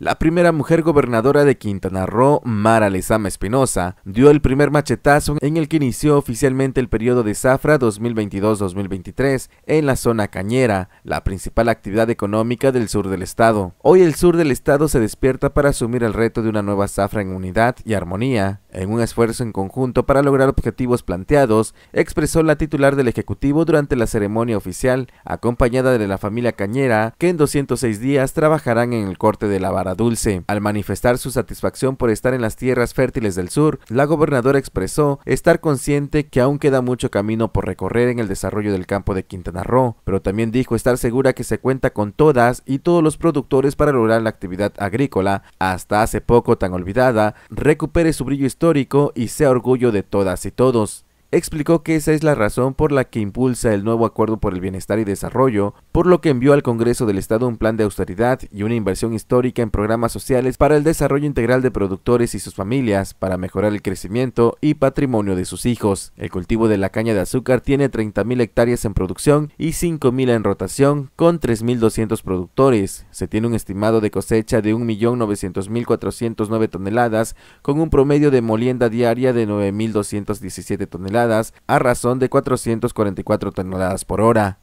La primera mujer gobernadora de Quintana Roo, Mara Lezama Espinosa, dio el primer machetazo en el que inició oficialmente el periodo de zafra 2022-2023 en la zona cañera, la principal actividad económica del sur del estado. Hoy el sur del estado se despierta para asumir el reto de una nueva zafra en unidad y armonía, en un esfuerzo en conjunto para lograr objetivos planteados, expresó la titular del Ejecutivo durante la ceremonia oficial, acompañada de la familia Cañera, que en 206 días trabajarán en el corte de la vara dulce. Al manifestar su satisfacción por estar en las tierras fértiles del sur, la gobernadora expresó estar consciente que aún queda mucho camino por recorrer en el desarrollo del campo de Quintana Roo, pero también dijo estar segura que se cuenta con todas y todos los productores para lograr la actividad agrícola, hasta hace poco tan olvidada, recupere su brillo histórico histórico y sea orgullo de todas y todos explicó que esa es la razón por la que impulsa el nuevo Acuerdo por el Bienestar y Desarrollo, por lo que envió al Congreso del Estado un plan de austeridad y una inversión histórica en programas sociales para el desarrollo integral de productores y sus familias, para mejorar el crecimiento y patrimonio de sus hijos. El cultivo de la caña de azúcar tiene 30.000 hectáreas en producción y 5.000 en rotación, con 3.200 productores. Se tiene un estimado de cosecha de 1.900.409 toneladas, con un promedio de molienda diaria de 9.217 toneladas a razón de 444 toneladas por hora.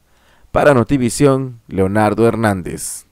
Para Notivisión, Leonardo Hernández.